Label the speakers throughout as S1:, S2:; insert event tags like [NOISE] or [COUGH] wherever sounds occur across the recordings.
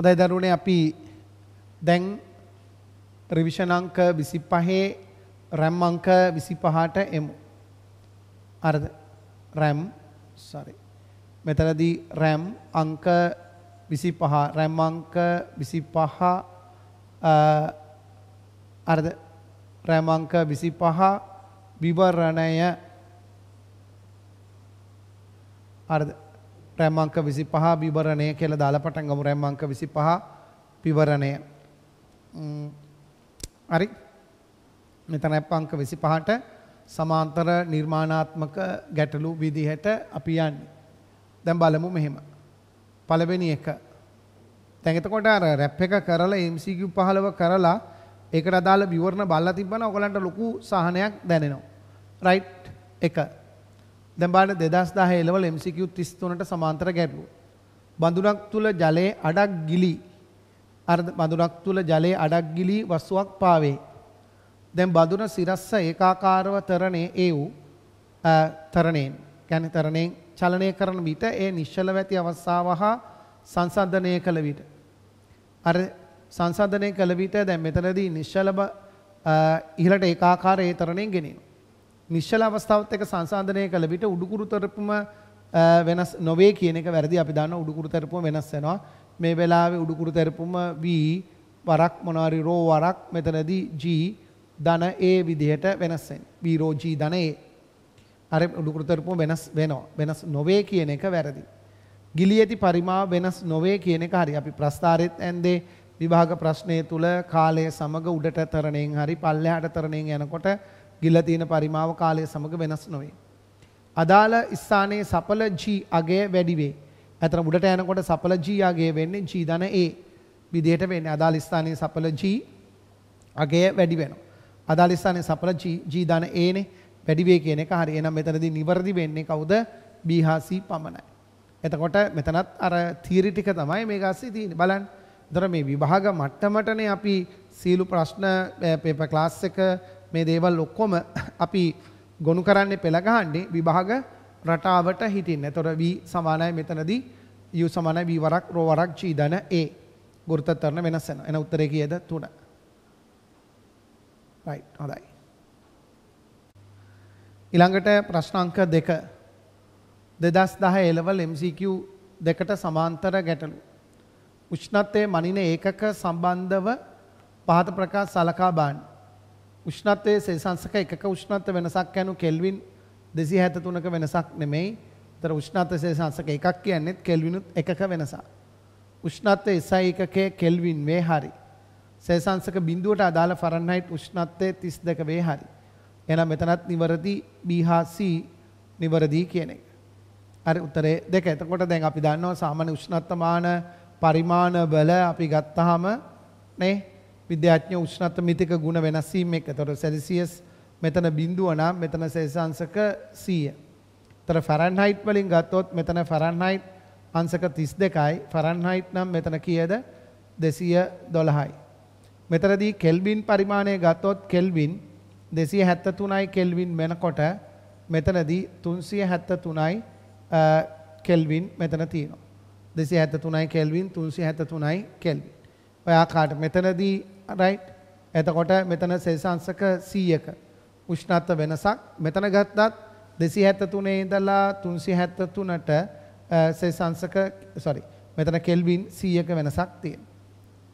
S1: හොඳයි දරුවනේ අපි දැන් රිවිෂන් අංක 25 RAM අංක 25ට එමු. හරිද? RAM sorry. මෙතනදී RAM අංක 25 RAM අංක 25 අරද RAM අංක 25 විවරණය අරද රැම් අංක 25 විවරණය කියලා දාලා පටන් ගමු රැම් අංක 25 විවරණය. හරි. මෙතන රැම් අංක 25ට සමාන්තර නිර්මාණාත්මක ගැටලු විදිහට අපි යන්නේ. දැන් බලමු මෙහෙම. පළවෙනි එක. දැන් එතකොට අර රැප් එක කරලා MCQ 15 කරලා ඒකට අදාළ විවරණ බලලා තිබ්බනම් ඔයගලන්ට ලොකු සහනයක් දැනෙනවා. රයිට් එක. දැන් බලන්න 2010 එළවල MCQ 33ට සමාන්තර ගැටලුව. බඳුනක් තුල ජලයේ අඩක් ගිලි අර බඳුනක් තුල ජලයේ අඩක් ගිලි වස්තුවක් පාවේ. දැන් බඳුන සිරස්ස ඒකාකාරව තරණේ ඒ වූ තරණයෙන් කියන්නේ තරණයෙන් චලනය කරන විට ඒ නිශ්චලව ඇති අවස්ථාව හා සංසන්දනය කළ විට අර සංසන්දනය කළ විට දැන් මෙතනදී නිශ්චල ඉහළට ඒකාකාර ඒ තරණයෙන් ගෙනෙනවා. නිශ්චල අවස්ථාවත් එක්ක සංසන්දනය කළ විට උඩුකුරු තරපම වෙනස් නොවේ කියන එක වැරදි. අපි දන්නවා උඩුකුරු තරපම වෙනස් වෙනවා. මේ වෙලාවේ උඩුකුරු තරපම V වරක් මොනවාරි රෝ වරක් මෙතනදී G ධන A විදිහට වෙනස් වෙනවා. V රෝ G ධන A. අර උඩුකුරු තරපම වෙනස් වෙනවා. වෙනස් නොවේ කියන එක වැරදි. ගිලී ඇති පරිමාව වෙනස් නොවේ කියන එක හරි. අපි ප්‍රස්ථාරෙත් ඇන්දේ විභාග ප්‍රශ්නය තුල කාලය සමග උඩට තරණයෙන් හරි පල්ලෙහාට තරණයෙන් යනකොට ගිල්ලා තියෙන පරිමාව කාලය සමග වෙනස් නොවේ. අදාළ ස්ථානයේ සපල G අගය වැඩි වේ. අතන උඩට යනකොට සපල G අගය වෙන්නේ G ධන A විදිහට වෙන්නේ. අදාළ ස්ථානයේ සපල G අගය වැඩි වෙනවා. අදාළ ස්ථානයේ සපල G G ධන A නේ වැඩි වේ කියන එක හරි. එහෙනම් මෙතනදී නිවර්දි වෙන්නේ කවුද? B හා C පමණයි. එතකොට මෙතනත් අර තියරි ටික තමයි මේක ASCII තියෙන්නේ. බලන්න. දර මේ විභාග මට්ටමටනේ අපි සීලු ප්‍රශ්න පේපර් ක්ලාස් එක මේ දේවල් ඔක්කොම අපි ගොනු කරන්නේ පෙළගහන්නේ විභාග රටාවට හිටින්න. එතකොට v සමානයි මෙතනදී u සමානයි v වරක් rho වරක් g ධන a. ගුරුත්වාකර්ෂණ වෙනස් වෙනවා. එන උත්තරේ කීයද? 3. right හොඳයි. ඊළඟට ප්‍රශ්න අංක 2 2010 A level MCQ දෙකට සමාන්තර ගැටලු. උෂ්ණත්වයේ මනින ඒකක සම්බන්ධව පහත ප්‍රකාශ සලකා බලන්න. උෂ්ණත්වයේ සේසංශක එකක උෂ්ණත්ව වෙනසක් යනු කෙල්වින් 263ක වෙනසක් නෙමෙයි. ඒතර උෂ්ණත්ව සේසංශක එකක් කියන්නේ කෙල්විනුත් එකක වෙනසක්. උෂ්ණත්වය SI එකකේ කෙල්වින් වේ හරි. සේසංශක බිඳුවට අදාළ ෆරන්හයිට් උෂ්ණත්වය 32 වේ හරි. එහෙනම් මෙතනත් නිවරදි B හා C නිවරදි කියන එක. අර උත්තරේ දෙක. එතකොට දැන් අපි දන්නවා සාමාන්‍ය උෂ්ණත්වමාන පරිමාණ වල අපි ගත්තාම නේ විද්‍යාඥ උෂ්ණත්ව මිතික ගුණ වෙනස් වීම එක. ඒතර සෙල්සියස් මෙතන බිඳුව නම් මෙතන සෙල්සියස්ක 100. ඒතර ෆැරන්හයිට් වලින් ගත්තොත් මෙතන ෆැරන්හයිට් අංශක 32යි. ෆැරන්හයිට් නම් මෙතන කීයද? 212යි. මෙතනදී කෙල්වින් පරිමාණය ගත්තොත් කෙල්වින් 273යි කෙල්වින් වෙනකොට මෙතනදී 373යි කෙල්වින් මෙතන තියෙනවා. 273යි කෙල්වින් 373යි කෙල්වින්. ඔය ආකාරයට මෙතනදී right එතකොට මෙතන සෙල්සියස්ක 100ක උෂ්ණත්ව වෙනසක් මෙතන ගත්තත් 273 ඉඳලා 373ට සෙල්සියස්ක sorry මෙතන කෙල්වින් 100ක වෙනසක් තියෙනවා.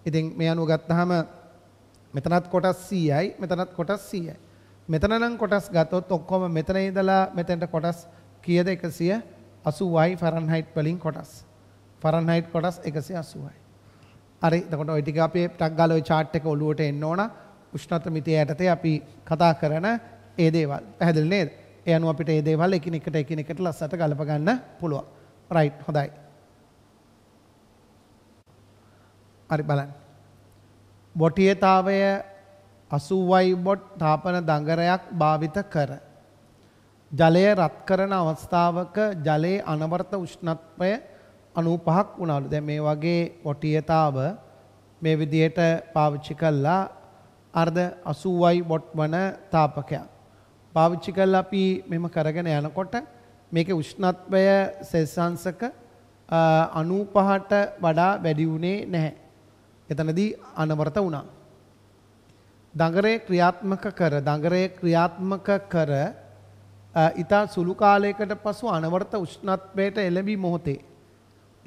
S1: ඉතින් මේ අනුව ගත්තාම මෙතනත් කොටස් 100යි මෙතනත් කොටස් 100යි. මෙතන නම් කොටස් ගත්තොත් ඔක්කොම මෙතන ඉඳලා මෙතෙන්ට කොටස් කීයද 180යි ෆරන්හයිට් වලින් කොටස්. ෆරන්හයිට් කොටස් 180යි. හරි එතකොට ওই ටික අපි ටක් ගාලා ওই chart එක ඔලුවට එන්න ඕන උෂ්ණත්ව මිතිය යටතේ අපි කතා කරන ඒ දේවල් පැහැදිලි නේද? ඒ අනුව අපිට ඒ දේවල් එකිනෙකට එකිනෙකට ලස්සට ගලප ගන්න පුළුවන්. රයිට් හොඳයි. හරි බලන්න. බොටියතාවය 80යි බොට් තාපන දඟරයක් භාවිත කර ජලය රත් කරන අවස්ථාවක ජලයේ අනවර්ත උෂ්ණත්වය 0.5 95ක් වුණාලු. දැන් මේ වගේ වටියතාව මේ විදිහට පාවිච්චි කළා අර්ධ 80යි වොට් වන තාපකයක්. පාවිච්චි කළා අපි මෙම කරගෙන යනකොට මේකේ උෂ්ණත්වය සෙල්සියස්ක 95ට වඩා වැඩි වුණේ නැහැ. එතනදී අනවරත වුණා. දඟරේ ක්‍රියාත්මක කර දඟරේ ක්‍රියාත්මක කර ඊට සුළු කාලයකට පසු අනවරත උෂ්ණත්වයට එළඹි මොහොතේ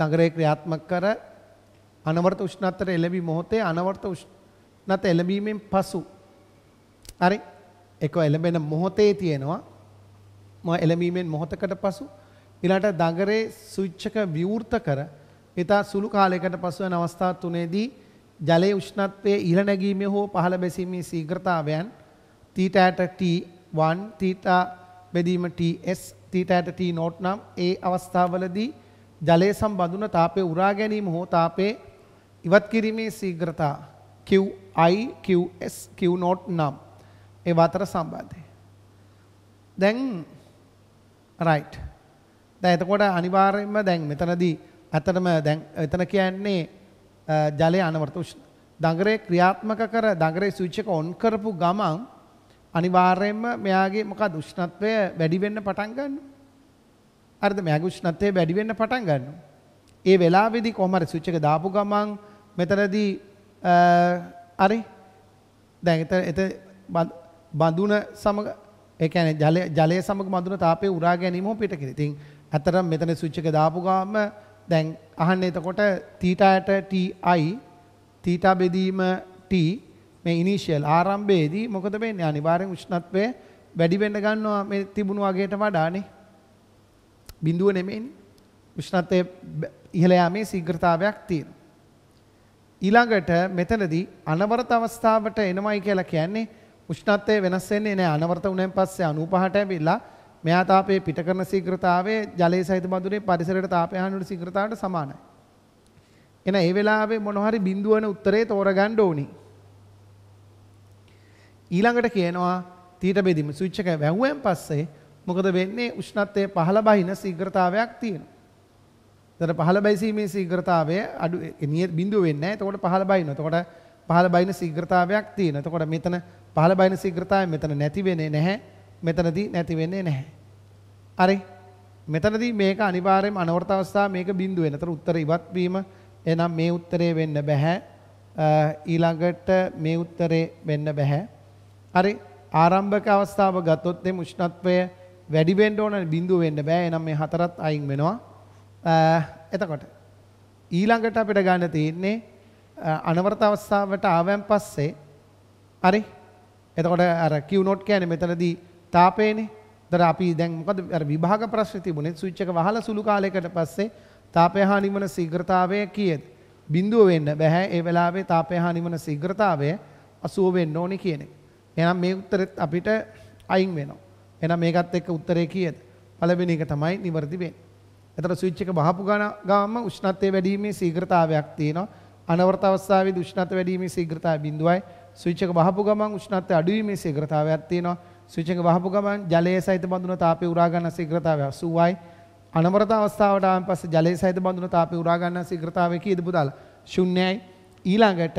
S1: නගරය ක්‍රියාත්මක කර අනවර්ත උෂ්ණත්තර එළඹි මොහොතේ අනවර්ත උෂ්ණත එළඹීමෙන් පසු හරි එක එළඹෙන මොහොතේ තියෙනවා ම එළඹීමෙන් මොහොතකට පසු ඊළඟට නගරේ ස්විච් එක විවෘත කර ඉතා සුළු කාලයකට පසු වෙන අවස්ථා තුනේදී ජලයේ උෂ්ණත්වයේ ඉහළ නැගීමේ හෝ පහළ බැසීමේ ශීඝ්‍රතාවයන් තීටාට t1 තීටා බෙදීම ts තීටාට t0 නම් ඒ අවස්ථාවවලදී ජලය සම්බඳුන තාපය උරා ගැනීම හෝ තාපයේ ඉවත් කිරීමේ ශීඝ්‍රතා QI QS Q0 නම් ඒව අතර සම්බන්ධය. දැන් රයිට්. දැන් එතකොට අනිවාර්යයෙන්ම දැන් මෙතනදී ඇත්තටම දැන් එතන කියන්නේ ජලය අනවරත උෂ්ණ. දඟරේ ක්‍රියාත්මක කර දඟරේ ස්විච් එක ඔන් කරපු ගමන් අනිවාර්යයෙන්ම මෙයාගේ මොකද උෂ්ණත්වය වැඩි වෙන්න පටන් ගන්නවා. අරද මෑගේ උෂ්ණත්වය වැඩි වෙන්න පටන් ගන්නවා. ඒ වෙලාවේදී කොහම හරි ස්විච් එක දාපු ගමන් මෙතනදී අර දැන් එතන එතන බඳුන සමග ඒ කියන්නේ ජලය ජලය සමග බඳුන තාපය උරා ගැනීම පිට කෙරේ. ඉතින් ඇත්තටම මෙතන ස්විච් එක දාපු ගාම දැන් අහන්නේ එතකොට තීටාට ti තීටා බෙදීම t මේ ඉනිෂියල් ආරම්භයේදී මොකද වෙන්නේ? අනිවාර්යෙන් උෂ්ණත්වය වැඩි වෙන්න ගන්නවා මේ තිබුණු වගේට වඩානේ. බිඳුව නෙමෙයිනේ. උෂ්ණත්වයේ ඉහළ යාමේ ශීඝ්‍රතාවයක් තියෙනවා. ඊළඟට මෙතනදී අනවරත අවස්ථාවට එනමයි කියලා කියන්නේ උෂ්ණත්වය වෙනස් වෙන්නේ නැහැ. අනවරත වුණෙන් පස්සේ 95ට ඇවිල්ලා මෙයා තාපයේ පිට කරන ශීඝ්‍රතාවය ජලයේ සහිත බඳුනේ පරිසරයට තාපය හානිවන ශීඝ්‍රතාවට සමානයි. එන ඒ වෙලාවේ මොන හරි බිඳුවන උත්තරේ තෝරගන්න ඕනි. ඊළඟට කියනවා තීට බෙදීම ස්විච් එක වැහුවෙන් පස්සේ මොකද වෙන්නේ උෂ්ණත්වය පහළ බහින ශීඝ්‍රතාවයක් තියෙනවා. එතන පහළ බැසීමේ ශීඝ්‍රතාවය අඩු නියත බිඳුව වෙන්නේ නැහැ. එතකොට පහළ බහිනවා. එතකොට පහළ බහින ශීඝ්‍රතාවයක් තියෙනවා. එතකොට මෙතන පහළ බහින ශීඝ්‍රතාවය මෙතන නැති වෙන්නේ නැහැ. මෙතනදී නැති වෙන්නේ නැහැ. හරි. මෙතනදී මේක අනිවාර්යයෙන්ම අනවර්ත අවස්ථාව මේක බිඳුව වෙන. එතන උත්තර ඉවත් වීම එහෙනම් මේ උත්තරේ වෙන්න බෑ. ඊළඟට මේ උත්තරේ වෙන්න බෑ. හරි. ආරම්භක අවස්ථාව ගත්තොත් මේ උෂ්ණත්වය වැඩි වෙන්න ඕන බිඳුව වෙන්න බෑ. එහෙනම් මේ හතරත් අයින් වෙනවා. එතකොට ඊළඟට අපිට ගන්න තියෙන්නේ අනවරත අවස්ථාවට ආවන් පස්සේ හරි. එතකොට අර Q not කියන්නේ මෙතනදී තාපේනේ. දර අපි දැන් මොකද අර විභාග ප්‍රශ්නේ තිබුණේ ස්විච් එක වහලා සුළු කාලයකට පස්සේ තාපය හානි වන ශීඝ්‍රතාවය කීයද? බිඳුව වෙන්න බෑ. ඒ වෙලාවේ තාපය හානි වන ශීඝ්‍රතාවය 80 වෙන්න ඕනේ කියන එක. එහෙනම් මේ උත්තරෙත් අපිට අයින් වෙනවා. එහෙනම් මේකත් එක්ක උත්තරේ කීයද? පළවෙනි එක තමයි නිවර්දි වෙන්නේ. එතකොට ස්විච් එක බහපු ගාම උෂ්ණත්වය වැඩි වීමේ ශීඝ්‍රතාවයක් තියෙනවා. අනවර්ත අවස්ථාවේදී උෂ්ණත්වය වැඩි වීමේ ශීඝ්‍රතාවය බිඳුවයි. ස්විච් එක බහපු ගමන් උෂ්ණත්වය අඩු වීමේ ශීඝ්‍රතාවයක් තියෙනවා. ස්විච් එක බහපු ගමන් ජලය සහිත බඳුන තාපය උරා ගන්න ශීඝ්‍රතාවය 80යි. අනවර්ත අවස්ථාවට ආවන් පස්සේ ජලය සහිත බඳුන තාපය උරා ගන්න ශීඝ්‍රතාවය කීයද පුතාලා? ශුන්‍යයි. ඊළඟට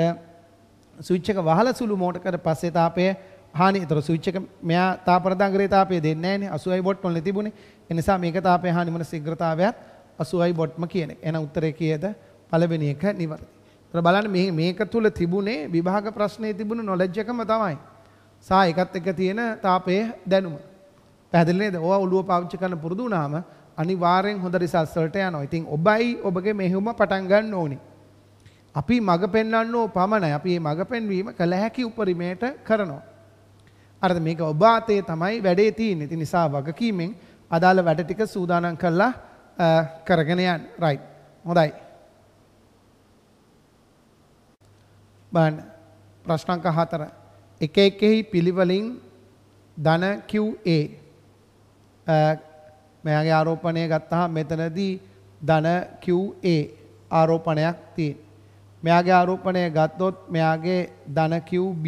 S1: ස්විච් එක වහලා සුළු මෝටර් කර පස්සේ තාපය හානි ඒතර ස්විච් එක මෙයා තාපරදාංගරේ තාපය දෙන්නේ නැහනේ 80යි බොට් වල තිබුණේ. ඒ නිසා මේක තාපය හානි මොන ශීඝ්‍රතාවයත් 80යි බොට්ම කියන එක. එහෙනම් උත්තරේ කීයද? පළවෙනි එක නිවැරදි. ඒතර බලන්න මේ මේක තුල තිබුණේ විභාග ප්‍රශ්නේ තිබුණු නොලෙජ් එකම තමයි. සහ ඒකත් එක්ක තියෙන තාපයේ දැනුම. පැහැදිලි නේද? ඕවා ඔළුව පාවිච්චි කරන්න පුරුදු වුණාම අනිවාර්යෙන් හොඳ රිසල්ට්ස් වලට යනවා. ඉතින් ඔබයි ඔබගේ මෙහෙයුම පටන් ගන්න ඕනේ. අපි මඟ පෙන්වන්නෝ පමණයි. අපි මේ මඟ පෙන්වීම කළ හැකි උපරිමයට කරනවා. අර මේක ඔබ ආතේ තමයි වැඩේ තියෙන්නේ. ඉතින් නිසා වගකීමෙන් අදාළ වැඩ ටික සූදානම් කරලා කරගෙන යන්න. රයිට්. හොඳයි. බලන්න ප්‍රශ්න අංක 4. එක එකෙහි පිළිවෙලින් ධන QA මෙයාගේ ආරෝපණය ගත්තාම මෙතනදී ධන QA ආරෝපණයක් තියෙනවා. මෙයාගේ ආරෝපණය ගත්තොත් මෙයාගේ ධන QB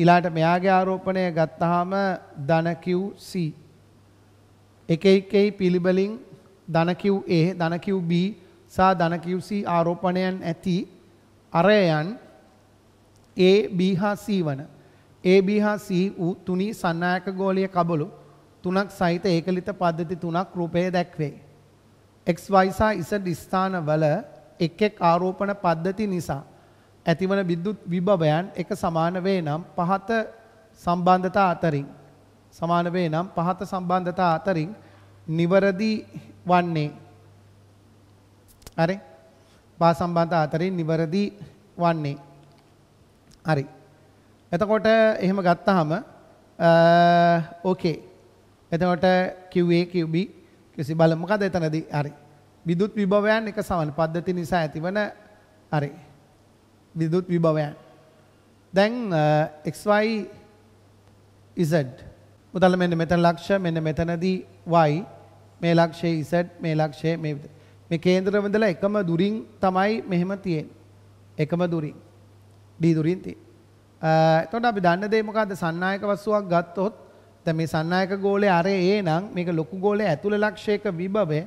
S1: ඊළාට මෙයාගේ ආරෝපණය ගත්තාම ධන QC එක එකයි පිළිබලින් ධන QA ධන QB සහ ධන QC ආරෝපණයන් ඇති අරයන් A B හා C වන A B හා C වූ තුනී සන්නායක ගෝලීය කබළු තුනක් සහිත ඒකලිත පද්ධති තුනක් රූපයේ දැක්වේ XY සහ Z ස්ථානවල එක් එක් ආරෝපණ පද්ධති නිසා ඇතිවන විද්‍යුත් විභවයන් එක සමාන වේ නම් පහත සම්බන්ධතා අතරින් සමාන වේ නම් පහත සම්බන්ධතා අතරින් නිවරදි වන්නේ හරි පහ සම්බන්ධතා අතරින් නිවරදි වන්නේ හරි එතකොට එහෙම ගත්තාම ඕකේ එතකොට QA QB කිසි බල මොකද එතනදී හරි විදුත් විභවයන් එක සමාන පද්ධති නිසා ඇතිවන හරි විදුත් විභවයන්. දැන් XY Z. මුදල මෙන්න මෙතන ලක්ෂ මෙන්න මෙතනදී Y මේ ලක්ෂයේ Z මේ ලක්ෂයේ මේ මේ කේන්දරම ඉඳලා එකම දුරින් තමයි මෙහෙම තියෙන්නේ. එකම දුරින්. D දුරින් තියෙන්නේ. එතකොට අපි දන්න දේ මොකද්ද? සන්නායක වස්තුවක් ගත්තොත් දැන් මේ සන්නායක ගෝලයේ අරේ A නම් මේක ලොකු ගෝලයේ ඇතුළේ ලක්ෂයක විභවය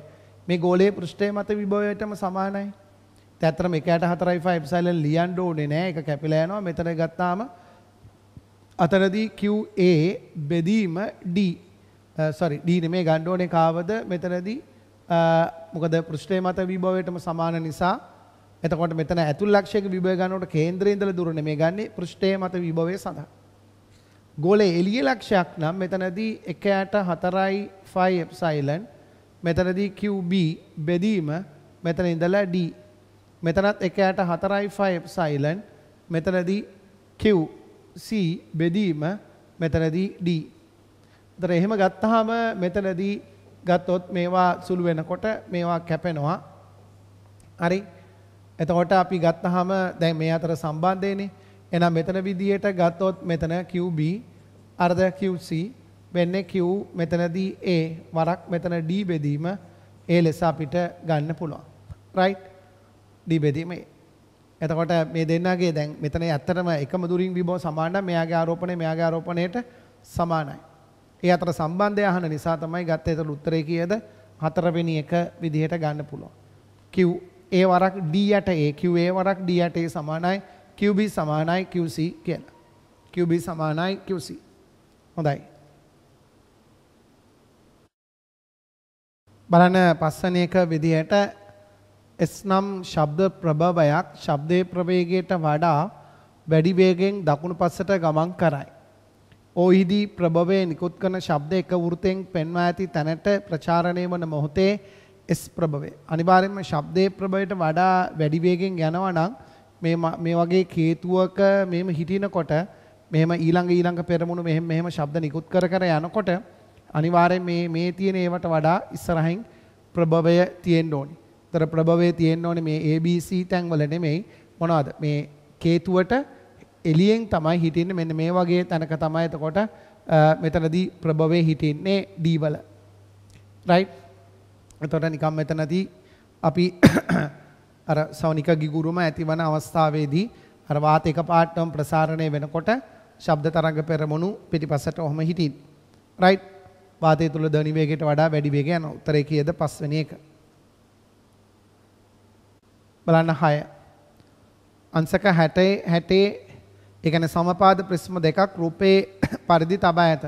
S1: මේ ගෝලයේ පෘෂ්ඨයේ මත විභවයටම සමානයි. ඇත්තරම එකට 4.5 එප්සයිලන් ලියන්න ඕනේ නෑ ඒක කැපිලා යනවා මෙතන ගත්තාම අතනදී QA බෙදීම D uh, sorry D නෙමේ ගන්න ඕනේ කාවද මෙතනදී uh, මොකද පෘෂ්ඨයේ මත විභවයටම සමාන නිසා එතකොට මෙතන ඇතුල් ලක්ෂයක විභවය ගන්නකොට කේන්ද්‍රයේ ඉඳලා දුර නෙමේ ගන්නෙ පෘෂ්ඨයේ මත විභවය සඳහා ගෝලයේ එළිය ලක්ෂයක් නම් මෙතනදී 1.4 4.5 එප්සයිලන් මෙතනදී QB බෙදීම මෙතන ඉඳලා D මෙතනත් එක යට 4යි 5 silent. මෙතනදී Q C බෙදීම මෙතනදී D. ඒතර එහෙම ගත්තාම මෙතනදී ගත්තොත් මේවා සුළු වෙනකොට මේවා කැපෙනවා. හරි. එතකොට අපි ගත්තාම දැන් මේ අතර සම්බන්ධයනේ. එහෙනම් මෙතන විදියට ගත්තොත් මෙතන QB අර්ධ QC වෙන්නේ Q මෙතනදී A වරක් මෙතන D බෙදීම A ලෙස අපිට ගන්න පුළුවන්. right දී බෙදීමයි. එතකොට මේ දෙන්නගේ දැන් මෙතන ඇත්තටම එකම දුරින් විභව සමාන නම් මෙයාගේ ආරෝපණය මෙයාගේ ආරෝපණයට සමානයි. ඒ අතර සම්බන්ධය අහන නිසා තමයි ගත්තේ ඒතර උත්තරේ කීයද හතරවෙනි එක විදිහට ගන්න පුළුවන්. Q A වරක් D යට A Q A වරක් D යට A සමානයි QB සමානයි QC කියලා. QB සමානයි QC. හොඳයි. බලන්න පස්සන එක විදිහට එස්නම් ශබ්ද ප්‍රබවයක් ශබ්දයේ ප්‍රවේගයට වඩා වැඩි වේගයෙන් දකුණු පස්සට ගමන් කරයි. ඔහිදී ප්‍රබවයේ නිකුත් කරන ශබ්ද එක වෘතයෙන් පෙන්වා ඇති තැනට ප්‍රචාරණය වන මොහොතේ එස් ප්‍රබවය. අනිවාර්යයෙන්ම ශබ්දයේ ප්‍රබවයට වඩා වැඩි වේගයෙන් යනවා නම් මේ මේ වගේ කේතුවක මෙහෙම හිටිනකොට මෙහෙම ඊළඟ ඊළඟ පෙරමුණු මෙහෙම මෙහෙම ශබ්ද නිකුත් කර කර යනකොට අනිවාර්යෙන් මේ මේ තියෙන ඒවට වඩා ඉස්සරහින් ප්‍රබවය තියෙන්න ඕනේ. තර ප්‍රභවයේ තියෙන්න ඕනේ මේ ABC තැන්වල නෙමෙයි මොනවද මේ කේතුවට එළියෙන් තමයි හිටින්නේ මෙන්න මේ වගේ තැනක තමයි එතකොට මෙතනදී ප්‍රභවයේ හිටින්නේ D වල right එතකොට නිකම් මෙතනදී අපි අර සවනික ගිගුරුම ඇතිවන අවස්ථාවේදී අර වාත එකපාරටම ප්‍රසාරණය වෙනකොට ශබ්ද තරංග පෙරමුණු පිටිපස්සට ඔහම හිටින් right වාතය තුල ධනි වේගයට වඩා වැඩි වේග යන උත්තරේ කීයද පස්වෙනි එක බලන්න 6. අංශක 60 60 ඒ කියන්නේ සමපාද ප්‍රිස්ම දෙකක් රූපේ [COUGHS] පරිදි තබා ඇත.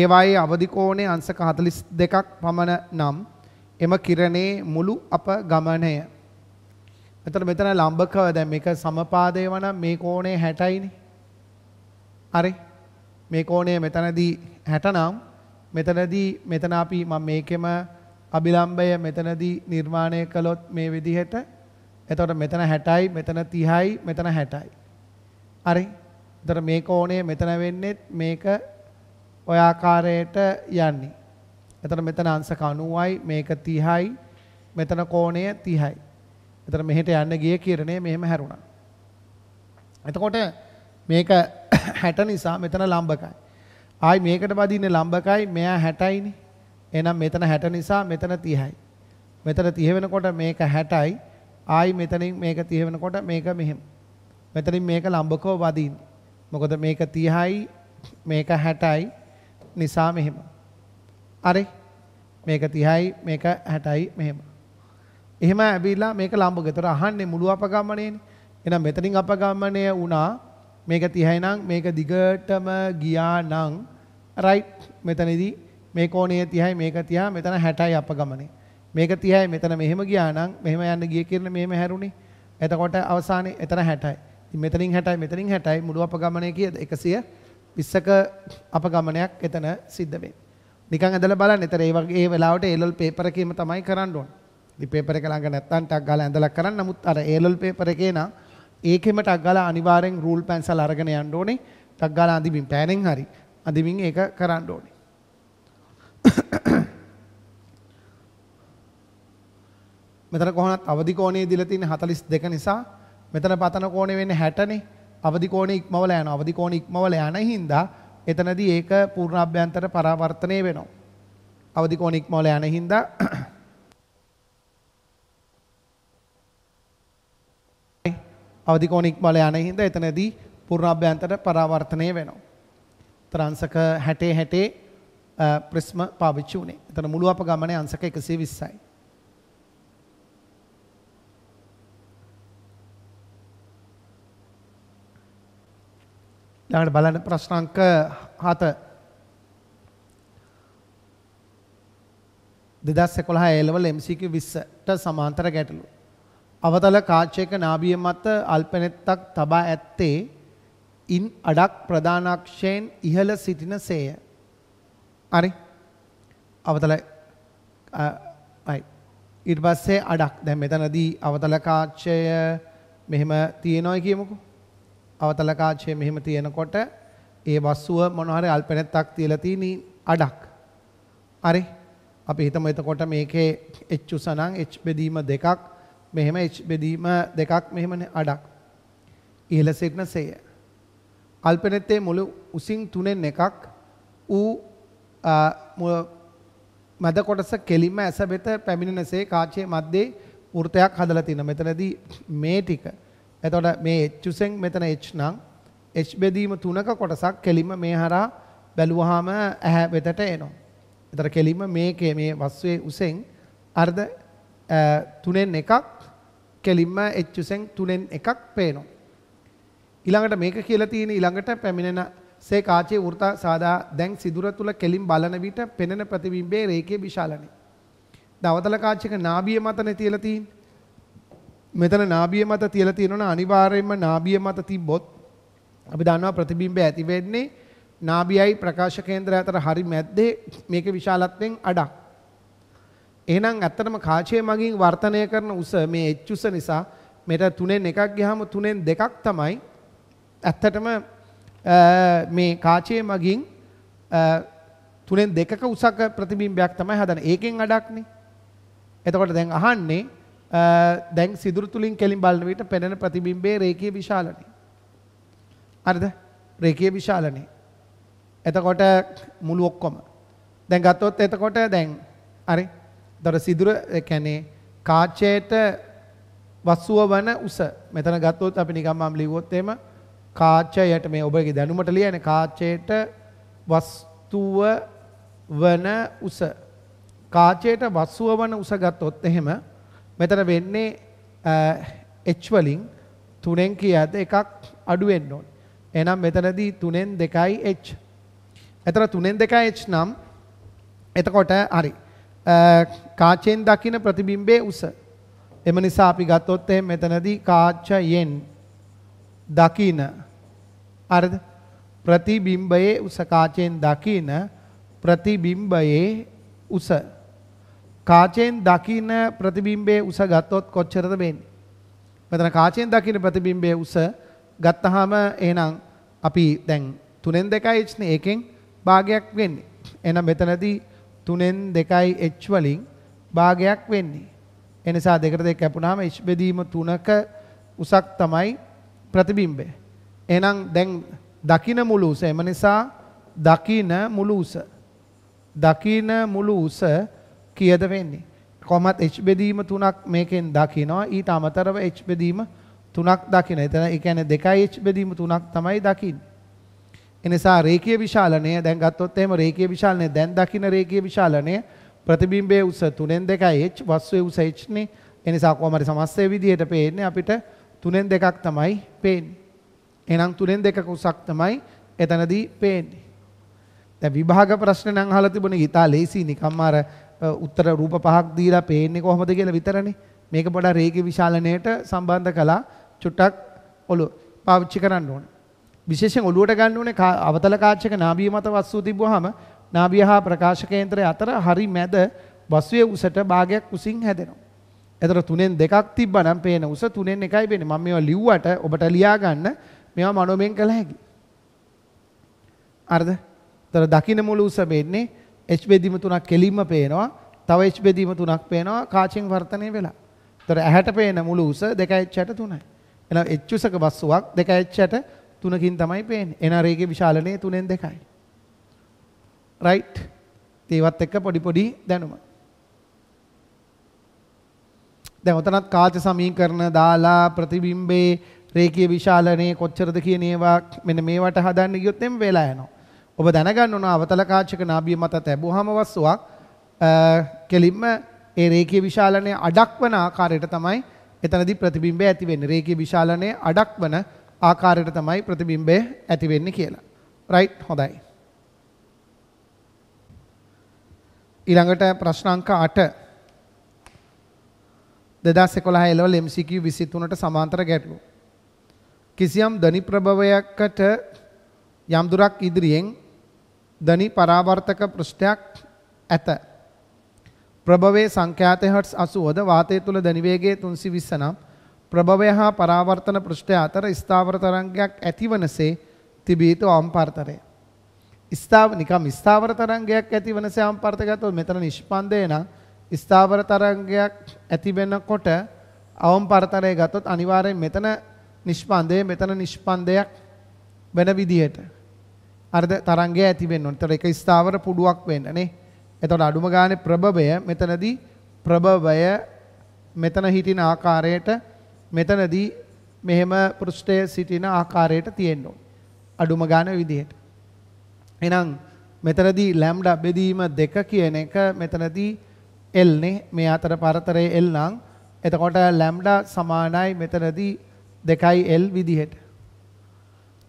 S1: ඒවායේ අවදි කෝණය අංශක 42ක් පමණ නම් එම කිරණේ මුළු අප ගමනය. එතන මෙතන ලම්බකව දැන් මේක සමපාදේ වනම් මේ කෝණය 60යිනේ. හරි. මේ කෝණය මෙතනදී 60 නම් මෙතනදී මෙතන අපි මම මේකෙම අභිලම්බය මෙතනදී නිර්මාණය කළොත් මේ විදිහට එතකොට මෙතන 60යි මෙතන 30යි මෙතන 60යි. හරි. එතකොට මේ කෝණය මෙතන වෙන්නේත් මේක ඔය ආකාරයට යන්නේ. එතකොට මෙතන අංශක 90යි මේක 30යි මෙතන කෝණය 30යි. එතකොට මෙහෙට යන්න ගිය කිරණය මෙහෙම හැරුණා. එතකොට මේක 60 [COUGHS] නිසා මෙතන ලම්බකයි. ආයි මේකට බදින්නේ ලම්බකයි මෙයා 60යිනේ. එහෙනම් මෙතන 60 නිසා මෙතන 30යි. මෙතන 30 වෙනකොට මේක 60යි. ආයි මෙතනින් මේක 30 වෙනකොට මේක මෙහෙම. මෙතනින් මේක ලම්බකව වදින්න. මොකද මේක 30යි මේක 60යි නිසා මෙහෙම. හරි. මේක 30යි මේක 60යි මෙහෙම. එහෙම ඇවිල්ලා මේක ලම්බක. ඒතර අහන්නේ මුළු අපගමණයනේ. එහෙනම් මෙතනින් අපගමණය වුණා මේක 30යි නම් මේක දිගටම ගියා නම් රයිට් මෙතනදී මේ කෝණය 30යි මේක 30 මෙතන 60යි අපගමණය. මේක 30යි මෙතන මෙහෙම ගියා නම් මෙහෙම යන්න ගිය කිරණ මෙහෙම හැරුණේ. එතකොට අවසානයේ එතන 60යි. ඉතින් මෙතනින් 60යි මෙතනින් 60යි මුළු අපගමනය කීයද? 120ක අපගමනයක් එතන සිද්ධ වෙන්නේ. නිකන් ඇදලා බලන්න. එතන ඒ වගේ ඒ වෙලාවට ඒලල් පේපර් එකේම තමයි කරන්න ඕන. ඉතින් පේපර් එක ළඟ නැත්තම් ටක් ගාලා ඇඳලා කරන්න. නමුත් අර ඒලල් පේපර් එකේ නම් ඒකෙම ටක් ගාලා අනිවාර්යෙන් රූල් පැන්සල් අරගෙන යන්න ඕනේ. ටක් ගාලා අඳිමින් පෑනෙන් හරි අඳිමින් ඒක කරන්න ඕනේ. මෙතන කොහොමත් අවදි කෝණේ දීලා තියෙන්නේ 42 නිසා මෙතන පතන කෝණේ වෙන්නේ 60නේ. අවදි කෝණේ ඉක්මවල යනවා. අවදි කෝණේ ඉක්මවල යන හින්දා එතනදී ඒක පූර්ණාභ්‍යන්තර පරාවර්තනය වෙනවා. අවදි කෝණේ ඉක්මවල යන හින්දා [CLEARS THROAT] අවදි කෝණේ ඉක්මවල යන හින්දා එතනදී පූර්ණාභ්‍යන්තර පරාවර්තනය වෙනවා. තරංශක 60 60 ප්‍රිස්ම පාවිච්චි වුණේ. එතන මුළු අප ගමනේ අංශක 120යි. ඊළඟට බලන්න ප්‍රශ්න අංක 7 2011 A level MCQ 20ට සමාන්තර ගැටලු. අවතල කාචයක නාභිය මත අල්පනෙත්තක් තබා ඇත්තේ ඉන් අඩක් ප්‍රධානක්ෂයෙන් ඉහළ සිටින සේය. හරි. අවතල අයි. ඊට පස්සේ අඩක්. දැන් මෙතනදී අවතල කාචය මෙහෙම තියෙනවා කියමුකෝ. අවතල කාචයේ මෙහෙම තියෙනකොට ඒ වස්සුව මොන හරි අල්පනැත්තක් තියලා තියෙනී අඩක්. හරි. අපි හිතමු එතකොට මේකේ H උසනම් H බෙදීම දෙකක් මෙහෙම H බෙදීම දෙකක් මෙහෙමනේ අඩක්. ඉහළ සිටින සෙය. අල්පනැත්තේ මුළු උසින් තුනෙන් එකක් ඌ මැද කොටස කෙලින්ම ඇස වෙත පැමිණෙනසේ කාචයේ මැද්දේ වෘතයක් හදලා තිනවා. මෙතනදී මේ ටික එතකොට මේ H උසෙන් මෙතන H නම් H බෙදීම තුනක කොටසක් කෙලින්ම මේ හරහා බැලුවාම ඇහැ වෙතට එනවා. එතකොට කෙලින්ම මේකේ මේ වස්තුවේ උසෙන් අර්ධ තුනෙන් එකක් කෙලින්ම H උසෙන් තුනෙන් එකක් පේනවා. ඊළඟට මේක කියලා තියෙන ඊළඟට පැමිණෙන සේ කාචේ වෘත සාදා දැන් සිදුර තුල කෙලින් බලන විට පෙනෙන ප්‍රතිබිම්බයේ රේඛයේ විශාලනේ. දවතල කාචික නාභිය මතනේ තියලා තියෙන්නේ. මෙතන නාභිය මත තියලා තියෙනවනේ අනිවාර්යයෙන්ම නාභිය මත තිබ්බොත් අපි දන්නවා ප්‍රතිබිම්බය ඇති වෙන්නේ නාභියයි ප්‍රකාශ කේන්ද්‍රය අතර හරි මැද්දේ මේකේ විශාලත්වයෙන් අඩක්. එහෙනම් ඇත්තටම කාචයේ මගින් වර්තනය කරන උස මේ H උස නිසා මෙතන තුනෙන් එකක් ගියාම තුනෙන් දෙකක් තමයි ඇත්තටම මේ කාචයේ මගින් තුනෙන් දෙකක උසක ප්‍රතිබිම්බයක් තමයි හදන. ඒකෙන් අඩක්නේ. එතකොට දැන් අහන්නේ දැන් සිදුරු තුලින් කෙලින් බලන විට පෙනෙන ප්‍රතිබිම්බයේ රේඛීය විශාලනය. හරිද? රේඛීය විශාලනය. එතකොට මුළු ඔක්කොම. දැන් ගත්තොත් එතකොට දැන් හරි. එතකොට සිදුර ඒ කියන්නේ කාචයට වස්තුව වන උස. මෙතන ගත්තොත් අපි නිකම් මම ලිව්වොත් එහෙම කාචයට මේ ඔබගේ දැනුමට ලියන්නේ කාචයට වස්තුව වන උස. කාචයට වස්තුව වන උස ගත්තොත් එහෙම මෙතන වෙන්නේ h වලින් තුනෙන් කීයද එකක් අඩු වෙන්න ඕනේ. එහෙනම් මෙතනදී තුනෙන් දෙකයි h. එතන තුනෙන් දෙකයි h නම් එතකොට හරි. කාචෙන් දකින ප්‍රතිබිම්බයේ උස. එම නිසා අපි ගත්තොත් එහෙනම් මෙතනදී කාචයෙන් දකින හරිද? ප්‍රතිබිම්බයේ උස කාචෙන් දකින ප්‍රතිබිම්බයේ උස කාචයෙන් දකින ප්‍රතිබිම්බයේ උස ගත්තොත් කොච්චරද වෙන්නේ? මෙතන කාචයෙන් දකින ප්‍රතිබිම්බයේ උස ගත්තාම එහෙනම් අපි දැන් 3න් 2යි h නේ එකෙන් භාගයක් වෙන්නේ. එහෙනම් මෙතනදී 3න් 2යි h වලින් භාගයක් වෙන්නේ. එනිසා දෙකට දෙක කැපුණාම h බෙදීම 3ක උසක් තමයි ප්‍රතිබිම්බය. එහෙනම් දැන් දකින මුළු උස එම නිසා දකින මුළු උස දකින මුළු උස කියද වෙන්නේ. කොමත් H බෙදීම තුනක් මේකෙන් දකිනවා ඊට අමතරව H බෙදීම තුනක් දකින. එතන ඒ කියන්නේ දෙකයි H බෙදීම තුනක් තමයි දකින්නේ. එනිසා රේඛීය විශාලනය දැන් ගත්තොත් එහෙම රේඛීය විශාලනය දැන් දකින රේඛීය විශාලනය ප්‍රතිබිම්බයේ උස 3න් 2යි H වස්තුවේ උස H නේ. එනිසා කොහොම හරි සමස්තය විදිහට පේන්නේ අපිට 3න් 2ක් තමයි පේන්නේ. එහෙනම් 3න් 2ක උසක් තමයි එතනදී පේන්නේ. දැන් විභාග ප්‍රශ්න නම් අහලා තිබුණේ ඉතාලේසි නිකම්ම අර උත්තර රූප පහක් දීලා පේන්නේ කොහොමද කියලා විතරනේ. මේක පොඩා රේඛී විශාලනයට සම්බන්ධ කළා චුට්ටක් ඔලුව පාවිච්චි කරන්න ඕනේ. විශේෂයෙන් ඔලුවට ගන්න ඕනේ අවතල කාචක නාභිය මත වස්තු තිබුවාම නාභිය හා ප්‍රකාශ කේන්ද්‍රය අතර හරි මැද වස්තුවේ උසට භාගයක් උසින් හැදෙනවා. එතන තුනෙන් දෙකක් තිබ්බනම් පේන උස තුනෙන් එකයි වෙන්නේ. මම මේවා ලිව්වට ඔබට ලියා ගන්න මේවා මනෝමෙන් කළ හැකි. හරිද? ඒතර දකින්න මුළු උස වෙන්නේ H බෙදීම තුනක් කෙලින්ම පේනවා. තව H බෙදීම තුනක් පේනවා කාචින් වර්තනය වෙලා. ඒතර ඇහැට පේන මුළු උස 2H63යි. එහෙනම් H උසක වස්තුවක් 2H63කින් තමයි පේන්නේ. NR එකේ විශාලනය 3න් 2යි. right? ඒවත් එක්ක පොඩි පොඩි දැනුම. දැන් ඔතනත් කාච සමීකරණ දාලා ප්‍රතිබිම්බේ රේඛීය විශාලනයේ කොච්චරද කියන ඒවා මෙන්න මේවට හදන්න ගියොත් එම් වෙලා යනවා. ඔබ දැනගන්න ඕන අවතල කාචක නාභිය මත තැබුවාම වස්සුවක් කෙලින්ම ඒ රේඛීය විශාලනයේ අඩක් වන ආකාරයට තමයි එතනදී ප්‍රතිබිම්බය ඇති වෙන්නේ. රේඛීය විශාලනයේ අඩක් වන ආකාරයට තමයි ප්‍රතිබිම්බය ඇති වෙන්නේ කියලා. රයිට් හොඳයි. ඊළඟට ප්‍රශ්න අංක 8 2011 level MCQ 23ට සමාන්තර ගැටලු. කිසියම් ධනි ප්‍රභවයකට යම් දුරක් ඉදිරියෙන් දනි පරාවර්තක පෘෂ්ඨයක් ඇත. ප්‍රභවයේ සංඛ්‍යාත හර්ට්ස් 80ද වාතය තුල ධනිවේගයේ 320 නම් ප්‍රභවය හා පරාවර්තන පෘෂ්ඨය අතර ස්ථාවර තරංගයක් ඇතිවනසේ තිබී තු ආම්පර්තරය. ස්ථාව නිකම් ස්ථාවර තරංගයක් ඇතිවනසේ ආම්පර්ත ගත්තොත් මෙතන නිෂ්පන්දය නම් ස්ථාවර තරංගයක් ඇති වෙනකොට ආම්පර්තරය ගත්තොත් අනිවාර්යෙන් මෙතන නිෂ්පන්දය මෙතන නිෂ්පන්දයක් වෙන විදිහට අරද තරංගය ඇති වෙන්න ඕනේ. ඒතර එක ස්ථාවර පුඩුවක් වෙන්න නේ. එතකොට අඩුම ගානේ ප්‍රබවය මෙතනදී ප්‍රබවය මෙතන හිටින ආකාරයට මෙතනදී මෙහෙම පෘෂ්ඨයේ සිටින ආකාරයට තියෙන්න ඕනේ. අඩුම ගානේ විදිහට. එහෙනම් මෙතනදී ලැම්ඩා බෙදීම දෙක කියන එක මෙතනදී L නේ. මේ අතර පරතරයේ L නම් එතකොට ලැම්ඩා සමානයි මෙතනදී 2L විදිහට.